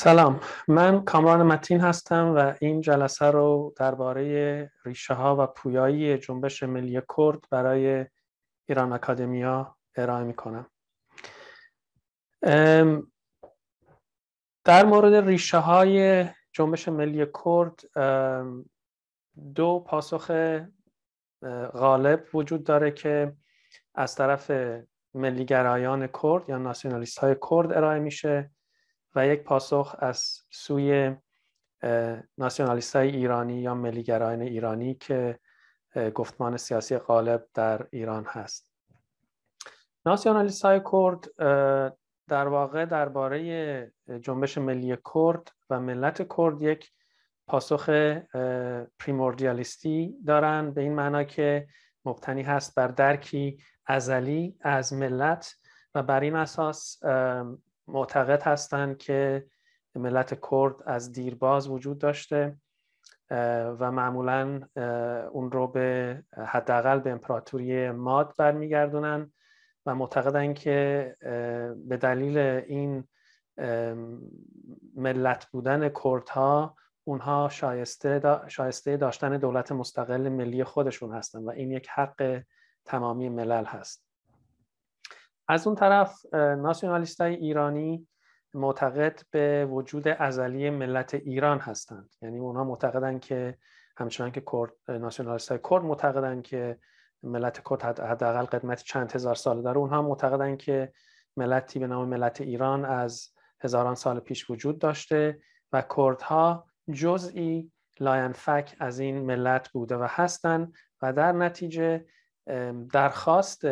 سلام من کامران متین هستم و این جلسه رو درباره ریشه ها و پویایی جنبش ملی کرد برای ایران اکادمیا ارائه می کنم در مورد ریشه های جنبش ملی کرد دو پاسخ غالب وجود داره که از طرف ملیگرایان کرد یا ناسیونالیست های کرد ارائه میشه یک پاسخ از سوی ناسیونالیست های ایرانی یا ملیگرایان ایرانی که گفتمان سیاسی غالب در ایران هست ناسیونالیست های کرد در واقع درباره جنبش ملی کرد و ملت کرد یک پاسخ پریموردیالیستی دارن به این معنا که مبتنی هست بر درکی ازلی از ملت و بر این اساس معتقد هستند که ملت کرد از دیرباز وجود داشته و معمولا اون رو به حداقل به امپراتوری ماد برمیگردونن و معتقدن که به دلیل این ملت بودن کردها اونها شایسته, شایسته داشتن دولت مستقل ملی خودشون هستن و این یک حق تمامی ملل هست از اون طرف ناسیونالیست های ایرانی معتقد به وجود ازلی ملت ایران هستند یعنی اونها معتقدن که همچنان که کرد ناسیونالیست های کرد معتقدن که ملت کرد حداقل قدمت چند هزار ساله داره اونها معتقدن که ملتی به نام ملت ایران از هزاران سال پیش وجود داشته و کردها جزئی لاینفک از این ملت بوده و هستند و در نتیجه درخواست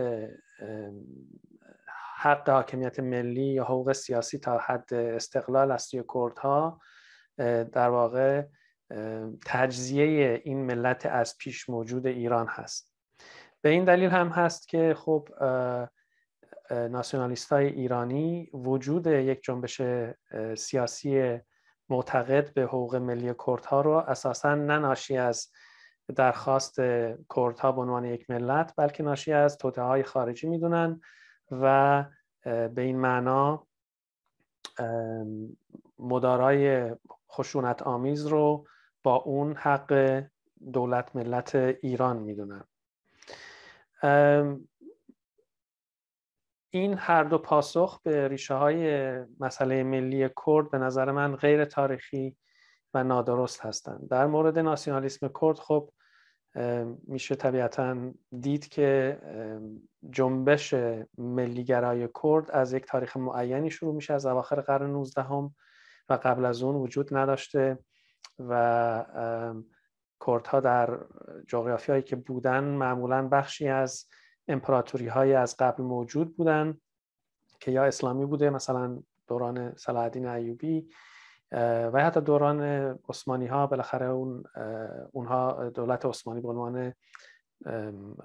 حق حاکمیت ملی یا حقوق سیاسی تا حد استقلال از سوی کردها در واقع تجزیه این ملت از پیش موجود ایران هست به این دلیل هم هست که خب ناسیونالیست های ایرانی وجود یک جنبش سیاسی معتقد به حقوق ملی کردها رو اساسا نه ناشی از درخواست کردها به عنوان یک ملت بلکه ناشی از توته های خارجی میدونن و به این معنا مدارای خشونت آمیز رو با اون حق دولت ملت ایران میدونن این هر دو پاسخ به ریشه های مسئله ملی کرد به نظر من غیر تاریخی و نادرست هستند در مورد ناسیونالیسم کرد خب میشه طبیعتا دید که جنبش ملیگرای کرد از یک تاریخ معینی شروع میشه از اواخر قرن 19 هم و قبل از اون وجود نداشته و کردها در جغرافی هایی که بودن معمولا بخشی از امپراتوری های از قبل موجود بودن که یا اسلامی بوده مثلا دوران سلاحدین ایوبی و حتی دوران عثمانی ها بالاخره اون اونها دولت عثمانی به عنوان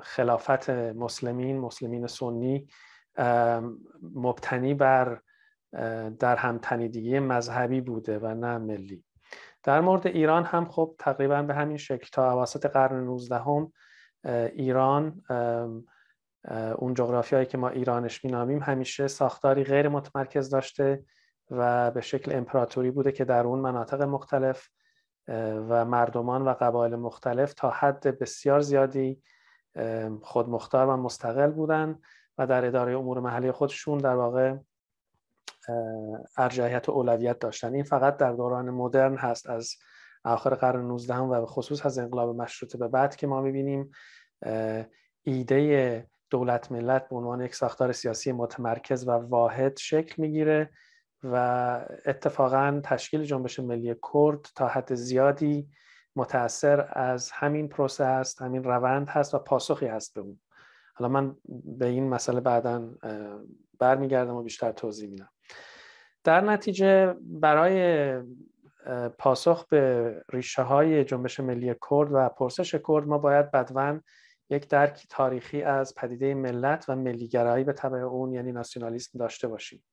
خلافت مسلمین مسلمین سنی مبتنی بر در تنیدگی مذهبی بوده و نه ملی در مورد ایران هم خب تقریبا به همین شکل تا اواسط قرن 19 هم ایران اون جغرافیایی که ما ایرانش مینامیم همیشه ساختاری غیر متمرکز داشته و به شکل امپراتوری بوده که در اون مناطق مختلف و مردمان و قبایل مختلف تا حد بسیار زیادی خودمختار و مستقل بودن و در اداره امور محلی خودشون در واقع ارجحیت و اولویت داشتن این فقط در دوران مدرن هست از آخر قرن 19 و به خصوص از انقلاب مشروطه به بعد که ما میبینیم ایده دولت ملت به عنوان یک ساختار سیاسی متمرکز و واحد شکل میگیره و اتفاقا تشکیل جنبش ملی کرد تا حد زیادی متاثر از همین پروسه است، همین روند هست و پاسخی هست به اون حالا من به این مسئله بعدا برمیگردم و بیشتر توضیح میدم در نتیجه برای پاسخ به ریشه های جنبش ملی کرد و پرسش کرد ما باید بدون یک درکی تاریخی از پدیده ملت و ملیگرایی به طبع اون یعنی ناسیونالیسم داشته باشیم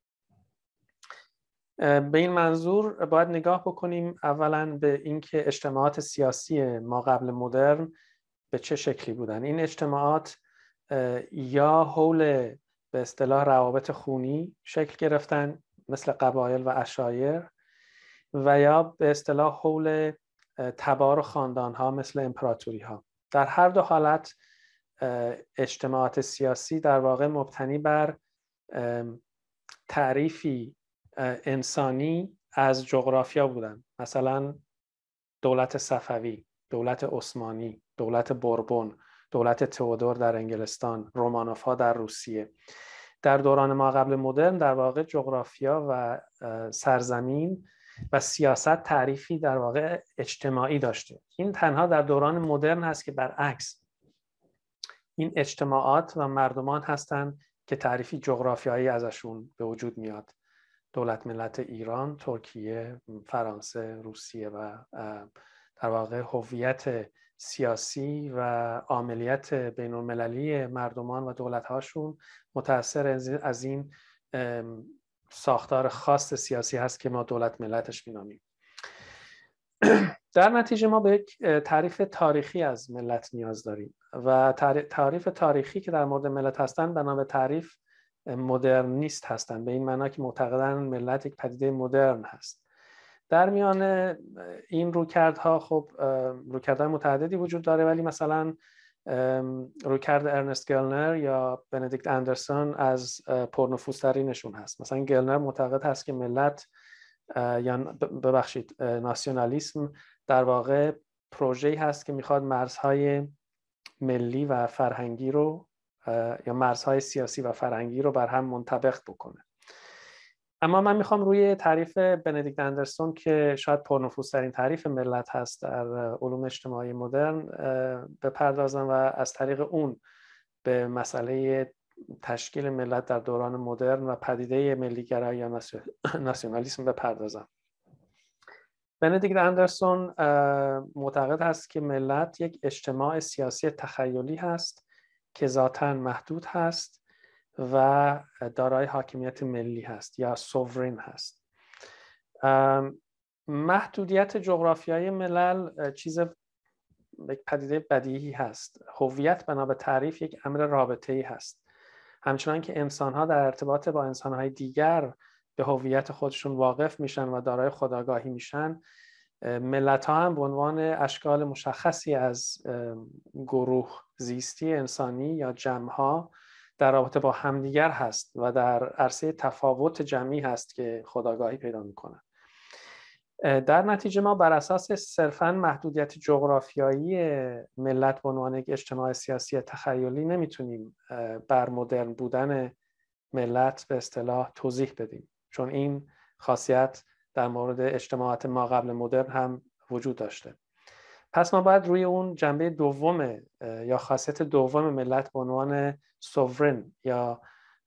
به این منظور باید نگاه بکنیم اولا به اینکه اجتماعات سیاسی ما قبل مدرن به چه شکلی بودن این اجتماعات یا حول به اصطلاح روابط خونی شکل گرفتن مثل قبایل و اشایر و یا به اصطلاح حول تبار و خاندان ها مثل امپراتوری ها در هر دو حالت اجتماعات سیاسی در واقع مبتنی بر تعریفی انسانی از جغرافیا بودن مثلا دولت صفوی دولت عثمانی دولت بربون دولت تئودور در انگلستان رومانوفا در روسیه در دوران ما قبل مدرن در واقع جغرافیا و سرزمین و سیاست تعریفی در واقع اجتماعی داشته این تنها در دوران مدرن هست که برعکس این اجتماعات و مردمان هستند که تعریفی جغرافیایی ازشون به وجود میاد دولت ملت ایران ترکیه فرانسه روسیه و در واقع هویت سیاسی و عاملیت بین المللی مردمان و هاشون متاثر از این ساختار خاص سیاسی هست که ما دولت ملتش مینامیم در نتیجه ما به یک تعریف تاریخی از ملت نیاز داریم و تعریف تاریخی که در مورد ملت هستن بنا به تعریف مدرنیست هستند به این معنا که معتقدن ملت یک پدیده مدرن هست در میان این روکردها خب روکردهای متعددی وجود داره ولی مثلا روکرد ارنست گلنر یا بندیکت اندرسون از پرنفوذترینشون هست مثلا گلنر معتقد هست که ملت یا ببخشید ناسیونالیسم در واقع پروژه هست که میخواد مرزهای ملی و فرهنگی رو یا مرزهای سیاسی و فرهنگی رو بر هم منطبق بکنه اما من میخوام روی تعریف بندیکت اندرسون که شاید پرنفوذترین تعریف ملت هست در علوم اجتماعی مدرن بپردازم و از طریق اون به مسئله تشکیل ملت در دوران مدرن و پدیده ملیگرایی یا ناسیونالیسم بپردازم بندیکت اندرسون معتقد هست که ملت یک اجتماع سیاسی تخیلی هست که ذاتا محدود هست و دارای حاکمیت ملی هست یا سوورین هست محدودیت جغرافیایی ملل چیز پدیده بدیهی هست هویت بنا به تعریف یک امر رابطه ای هست همچنان که انسان ها در ارتباط با انسان های دیگر به هویت خودشون واقف میشن و دارای خداگاهی میشن ملت ها هم به عنوان اشکال مشخصی از گروه زیستی انسانی یا ها در رابطه با همدیگر هست و در عرصه تفاوت جمعی هست که خداگاهی پیدا میکنن در نتیجه ما بر اساس صرفا محدودیت جغرافیایی ملت به عنوان یک اجتماع سیاسی تخیلی نمیتونیم بر مدرن بودن ملت به اصطلاح توضیح بدیم چون این خاصیت در مورد اجتماعات ما قبل مدرن هم وجود داشته پس ما باید روی اون جنبه دوم یا خاصیت دوم ملت به عنوان سوورن یا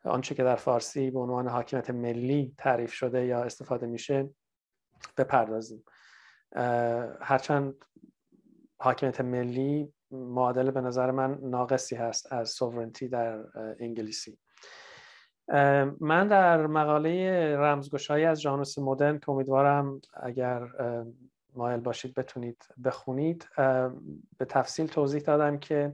آنچه که در فارسی به عنوان حاکمیت ملی تعریف شده یا استفاده میشه بپردازیم هرچند حاکمیت ملی معادل به نظر من ناقصی هست از سوورنتی در انگلیسی من در مقاله رمزگشایی از جانوس مدرن که امیدوارم اگر مایل باشید بتونید بخونید به تفصیل توضیح دادم که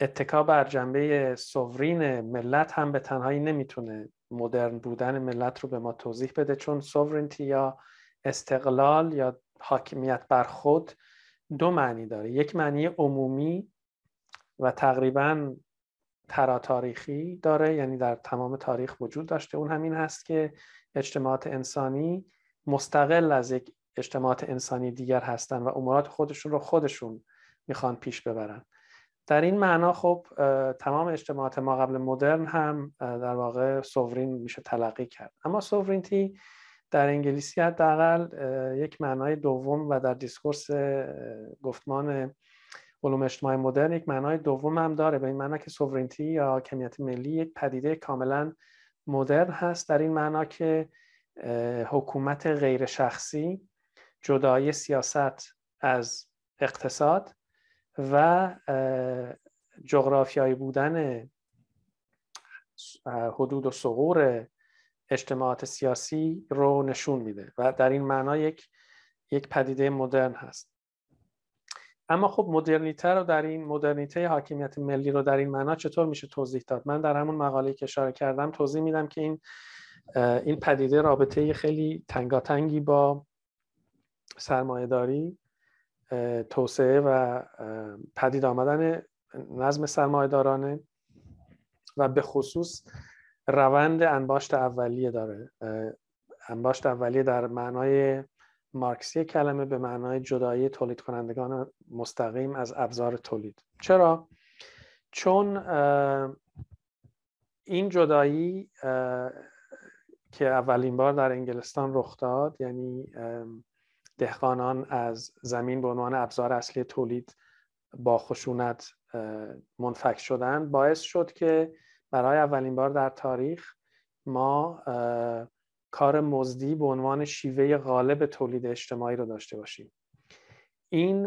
اتکا بر جنبه سوورین ملت هم به تنهایی نمیتونه مدرن بودن ملت رو به ما توضیح بده چون سوورینتی یا استقلال یا حاکمیت بر خود دو معنی داره یک معنی عمومی و تقریبا تراتاریخی داره یعنی در تمام تاریخ وجود داشته اون همین هست که اجتماعات انسانی مستقل از یک اجتماعات انسانی دیگر هستند و امورات خودشون رو خودشون میخوان پیش ببرن در این معنا خب تمام اجتماعات ما قبل مدرن هم در واقع سوورین میشه تلقی کرد اما سوورینتی در انگلیسی حداقل یک معنای دوم و در دیسکورس گفتمان علوم اجتماعی مدرن یک معنای دوم هم داره به این معنا که سوورینتی یا کمیت ملی یک پدیده کاملا مدرن هست در این معنا که حکومت غیر شخصی جدای سیاست از اقتصاد و جغرافیایی بودن حدود و صغور اجتماعات سیاسی رو نشون میده و در این معنا یک یک پدیده مدرن هست اما خب مدرنیته رو در این مدرنیته حاکمیت ملی رو در این معنا چطور میشه توضیح داد من در همون مقاله که اشاره کردم توضیح میدم که این این پدیده رابطه خیلی تنگاتنگی با سرمایهداری توسعه و پدید آمدن نظم سرمایهدارانه و به خصوص روند انباشت اولیه داره انباشت اولیه در معنای مارکسی کلمه به معنای جدایی تولید کنندگان مستقیم از ابزار تولید چرا؟ چون این جدایی که اولین بار در انگلستان رخ داد یعنی دهقانان از زمین به عنوان ابزار اصلی تولید با خشونت منفک شدند باعث شد که برای اولین بار در تاریخ ما کار مزدی به عنوان شیوه غالب تولید اجتماعی رو داشته باشیم این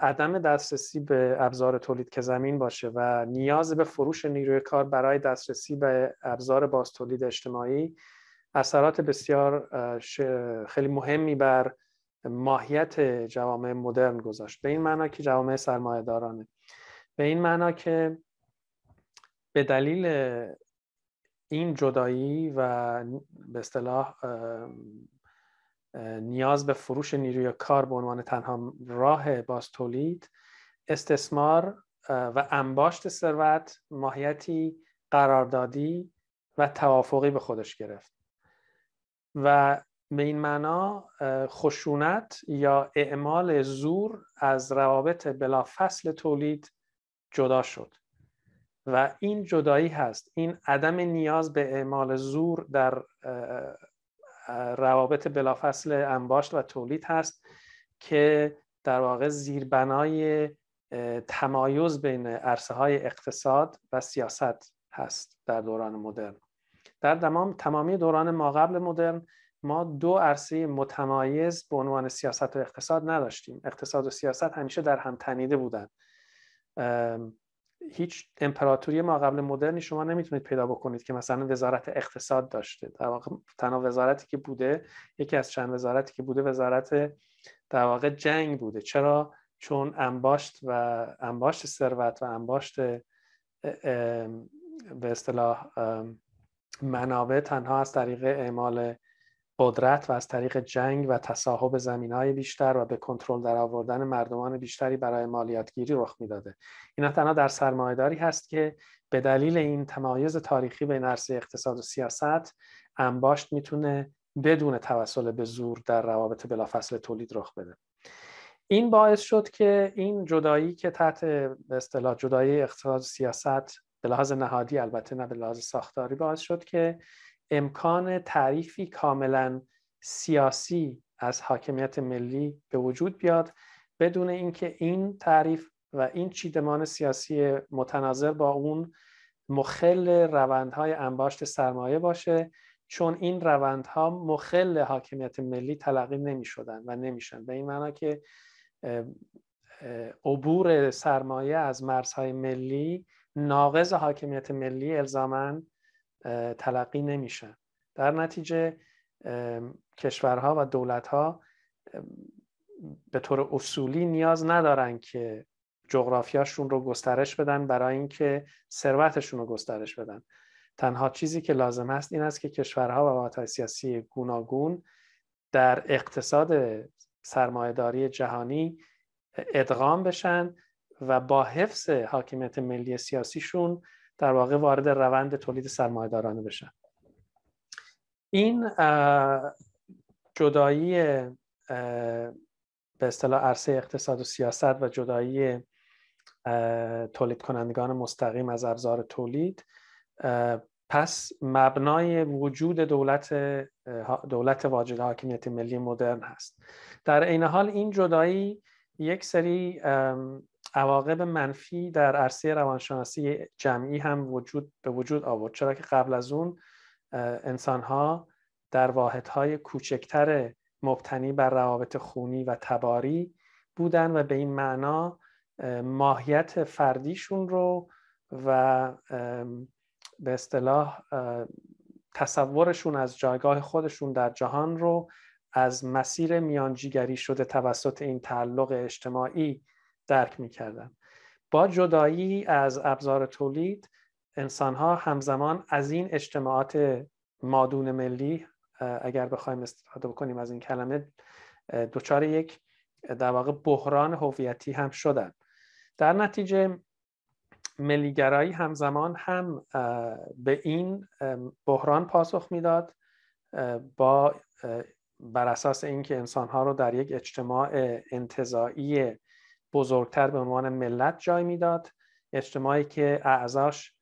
عدم دسترسی به ابزار تولید که زمین باشه و نیاز به فروش نیروی کار برای دسترسی به ابزار باز تولید اجتماعی اثرات بسیار خیلی مهمی بر ماهیت جوامع مدرن گذاشت به این معنا که جوامع سرمایه دارانه به این معنا که به دلیل این جدایی و به اصطلاح نیاز به فروش نیروی کار به عنوان تنها راه باز تولید استثمار و انباشت ثروت ماهیتی قراردادی و توافقی به خودش گرفت و به این معنا خشونت یا اعمال زور از روابط بلافصل تولید جدا شد و این جدایی هست این عدم نیاز به اعمال زور در روابط بلافصل انباشت و تولید هست که در واقع زیربنای تمایز بین عرصه های اقتصاد و سیاست هست در دوران مدرن در تمام تمامی دوران ما قبل مدرن ما دو عرصه متمایز به عنوان سیاست و اقتصاد نداشتیم اقتصاد و سیاست همیشه در هم تنیده بودن هیچ امپراتوری ما قبل مدرنی شما نمیتونید پیدا بکنید که مثلا وزارت اقتصاد داشته در واقع تنها وزارتی که بوده یکی از چند وزارتی که بوده وزارت در واقع جنگ بوده چرا چون انباشت و انباشت ثروت و انباشت به اصطلاح منابع تنها از طریق اعمال قدرت و از طریق جنگ و تصاحب زمین های بیشتر و به کنترل در آوردن مردمان بیشتری برای مالیاتگیری رخ میداده اینا تنها در سرمایهداری هست که به دلیل این تمایز تاریخی بین عرصه اقتصاد و سیاست انباشت میتونه بدون توسل به زور در روابط بلافصل تولید رخ بده این باعث شد که این جدایی که تحت به اصطلاح جدایی اقتصاد و سیاست به لحاظ نهادی البته نه به لحاظ ساختاری باعث شد که امکان تعریفی کاملا سیاسی از حاکمیت ملی به وجود بیاد بدون اینکه این تعریف و این چیدمان سیاسی متناظر با اون مخل روندهای انباشت سرمایه باشه چون این روندها مخل حاکمیت ملی تلقی نمی شدن و نمیشن به این معنا که عبور سرمایه از مرزهای ملی ناقض حاکمیت ملی الزامن تلقی نمیشه در نتیجه کشورها و دولتها به طور اصولی نیاز ندارن که جغرافیاشون رو گسترش بدن برای اینکه ثروتشون رو گسترش بدن تنها چیزی که لازم است این است که کشورها و واحدهای سیاسی گوناگون در اقتصاد سرمایهداری جهانی ادغام بشن و با حفظ حاکمیت ملی سیاسیشون در واقع وارد روند تولید دارانه بشن این جدایی به اصطلاح عرصه اقتصاد و سیاست و جدایی تولید کنندگان مستقیم از ابزار تولید پس مبنای وجود دولت دولت واجد حاکمیت ملی مدرن هست در عین حال این جدایی یک سری عواقب منفی در عرصه روانشناسی جمعی هم وجود به وجود آورد چرا که قبل از اون انسان ها در واحدهای کوچکتر مبتنی بر روابط خونی و تباری بودن و به این معنا ماهیت فردیشون رو و به اصطلاح تصورشون از جایگاه خودشون در جهان رو از مسیر میانجیگری شده توسط این تعلق اجتماعی درک میکردن با جدایی از ابزار تولید انسان ها همزمان از این اجتماعات مادون ملی اگر بخوایم استفاده بکنیم از این کلمه دچار یک در واقع بحران هویتی هم شدن در نتیجه ملیگرایی همزمان هم به این بحران پاسخ میداد با بر اساس اینکه انسانها رو در یک اجتماع انتظایی بزرگتر به عنوان ملت جای میداد اجتماعی که اعضاش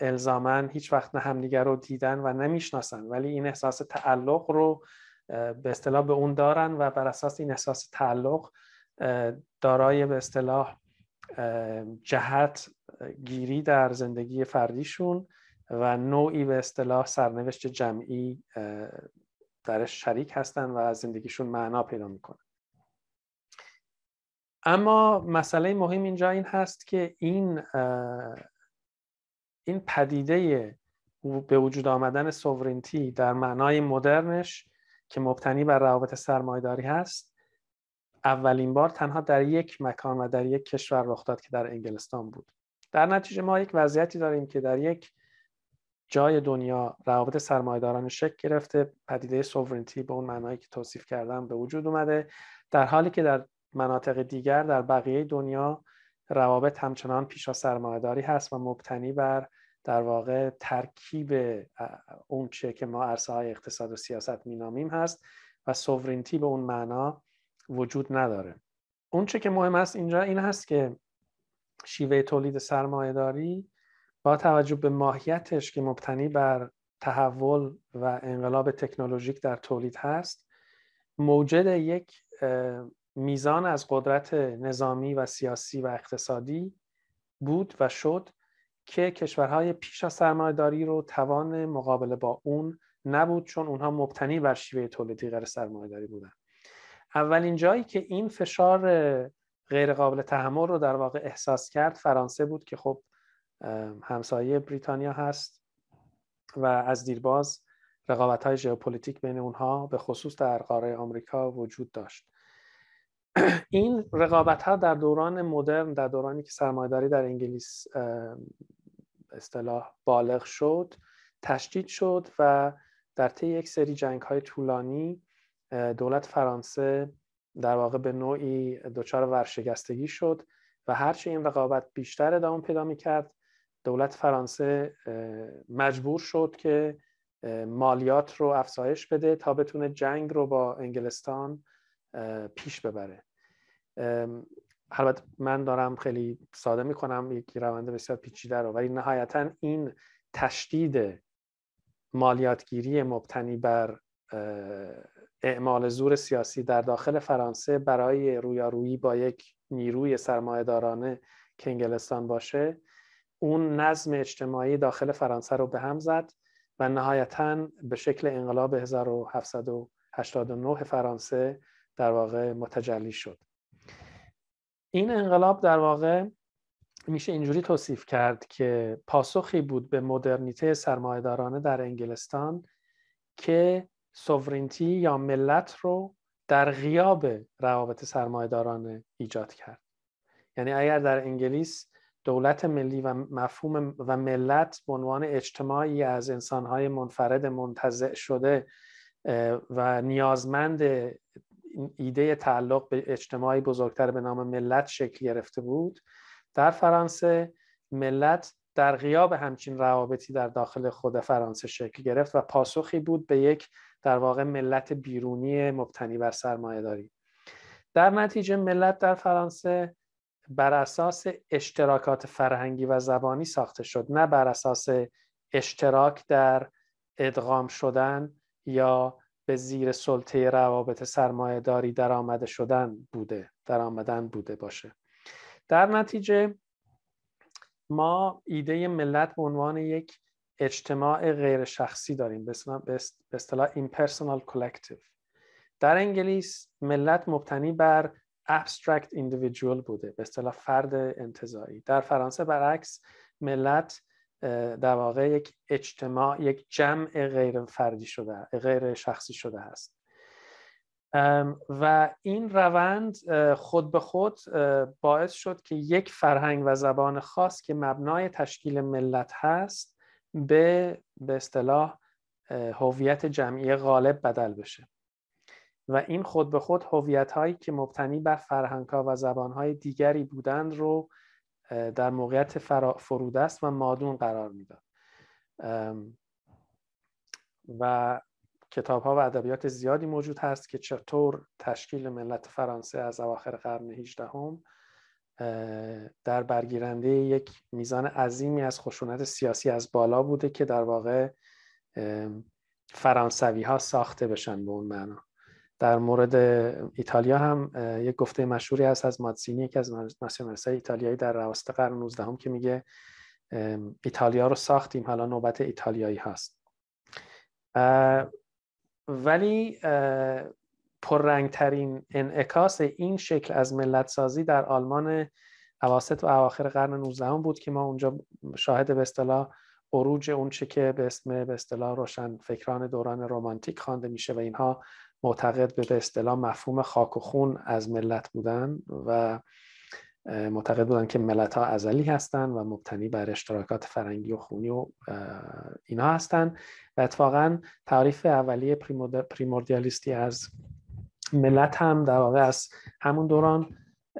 الزامن هیچ وقت نه همدیگر رو دیدن و نمیشناسن ولی این احساس تعلق رو به اصطلاح به اون دارن و بر اساس این احساس تعلق دارای به اصطلاح جهت گیری در زندگی فردیشون و نوعی به اصطلاح سرنوشت جمعی درش شریک هستن و زندگیشون معنا پیدا میکنن اما مسئله مهم اینجا این هست که این این پدیده به وجود آمدن سوورنتی در معنای مدرنش که مبتنی بر روابط سرمایداری هست اولین بار تنها در یک مکان و در یک کشور رخ داد که در انگلستان بود در نتیجه ما یک وضعیتی داریم که در یک جای دنیا روابط سرمایداران شکل گرفته پدیده سوورنتی به اون معنایی که توصیف کردم به وجود اومده در حالی که در مناطق دیگر در بقیه دنیا روابط همچنان پیشا سرمایداری هست و مبتنی بر در واقع ترکیب اون که ما عرصه های اقتصاد و سیاست مینامیم هست و سوورینتی به اون معنا وجود نداره اون که مهم است اینجا این هست که شیوه تولید سرمایهداری با توجه به ماهیتش که مبتنی بر تحول و انقلاب تکنولوژیک در تولید هست موجد یک میزان از قدرت نظامی و سیاسی و اقتصادی بود و شد که کشورهای پیش از سرمایهداری رو توان مقابله با اون نبود چون اونها مبتنی بر شیوه تولیدی غیر سرمایهداری بودن اولین جایی که این فشار غیرقابل تحمل رو در واقع احساس کرد فرانسه بود که خب همسایه بریتانیا هست و از دیرباز رقابت های ژئوپلیتیک بین اونها به خصوص در قاره آمریکا وجود داشت این رقابت ها در دوران مدرن در دورانی که سرمایداری در انگلیس اصطلاح بالغ شد تشدید شد و در طی یک سری جنگ های طولانی دولت فرانسه در واقع به نوعی دچار ورشگستگی شد و هرچه این رقابت بیشتر ادامه پیدا می کرد دولت فرانسه مجبور شد که مالیات رو افزایش بده تا بتونه جنگ رو با انگلستان پیش ببره البته من دارم خیلی ساده میکنم یک روند بسیار پیچیده رو ولی نهایتا این تشدید مالیاتگیری مبتنی بر اعمال زور سیاسی در داخل فرانسه برای رویارویی با یک نیروی دارانه که انگلستان باشه اون نظم اجتماعی داخل فرانسه رو به هم زد و نهایتا به شکل انقلاب 1789 فرانسه در واقع متجلی شد این انقلاب در واقع میشه اینجوری توصیف کرد که پاسخی بود به مدرنیته سرمایدارانه در انگلستان که سوورینتی یا ملت رو در غیاب روابط سرمایدارانه ایجاد کرد یعنی اگر در انگلیس دولت ملی و مفهوم و ملت به عنوان اجتماعی از انسانهای منفرد منتزع شده و نیازمند ایده تعلق به اجتماعی بزرگتر به نام ملت شکل گرفته بود در فرانسه ملت در غیاب همچین روابطی در داخل خود فرانسه شکل گرفت و پاسخی بود به یک در واقع ملت بیرونی مبتنی بر سرمایه داری در نتیجه ملت در فرانسه بر اساس اشتراکات فرهنگی و زبانی ساخته شد نه بر اساس اشتراک در ادغام شدن یا به زیر سلطه روابط سرمایه داری در آمده شدن بوده در آمدن بوده باشه در نتیجه ما ایده ملت به عنوان یک اجتماع غیر شخصی داریم به اصطلاح impersonal collective در انگلیس ملت مبتنی بر abstract individual بوده به اصطلاح فرد انتظایی در فرانسه برعکس ملت در واقع یک اجتماع یک جمع غیر فردی شده غیر شخصی شده است. و این روند خود به خود باعث شد که یک فرهنگ و زبان خاص که مبنای تشکیل ملت هست به به اصطلاح هویت جمعی غالب بدل بشه و این خود به خود هویت هایی که مبتنی بر فرهنگ ها و زبان های دیگری بودند رو در موقعیت فرودست و مادون قرار میداد و کتاب ها و ادبیات زیادی موجود هست که چطور تشکیل ملت فرانسه از اواخر قرن 18 هم در برگیرنده یک میزان عظیمی از خشونت سیاسی از بالا بوده که در واقع فرانسوی ها ساخته بشن به اون معنا در مورد ایتالیا هم یک گفته مشهوری هست از ماتسینی یکی از مرسای ایتالیایی در رواست قرن 19 هم که میگه ایتالیا رو ساختیم حالا نوبت ایتالیایی هست ولی پررنگترین انعکاس این شکل از ملت سازی در آلمان اواسط و اواخر قرن 19 هم بود که ما اونجا شاهد به اصطلاح عروج اون که به اسم به اصطلاح روشن فکران دوران رومانتیک خوانده میشه و اینها معتقد به به اصطلاح مفهوم خاک و خون از ملت بودن و معتقد بودن که ملت ها ازلی هستند و مبتنی بر اشتراکات فرنگی و خونی و اینا هستند و اتفاقا تعریف اولیه پریموردیالیستی از ملت هم در واقع از همون دوران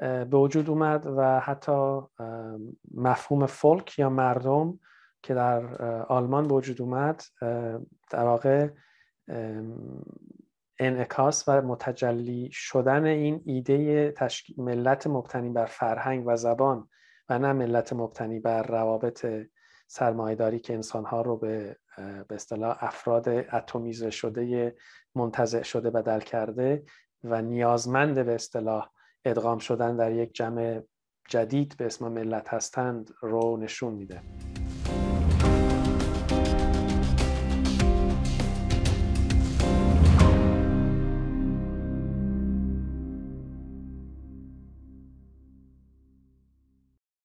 به وجود اومد و حتی مفهوم فولک یا مردم که در آلمان به وجود اومد در واقع انعکاس و متجلی شدن این ایده ملت مبتنی بر فرهنگ و زبان و نه ملت مبتنی بر روابط سرمایداری که انسانها رو به به اصطلاح افراد اتمیز شده منتزع شده بدل کرده و نیازمند به اصطلاح ادغام شدن در یک جمع جدید به اسم ملت هستند رو نشون میده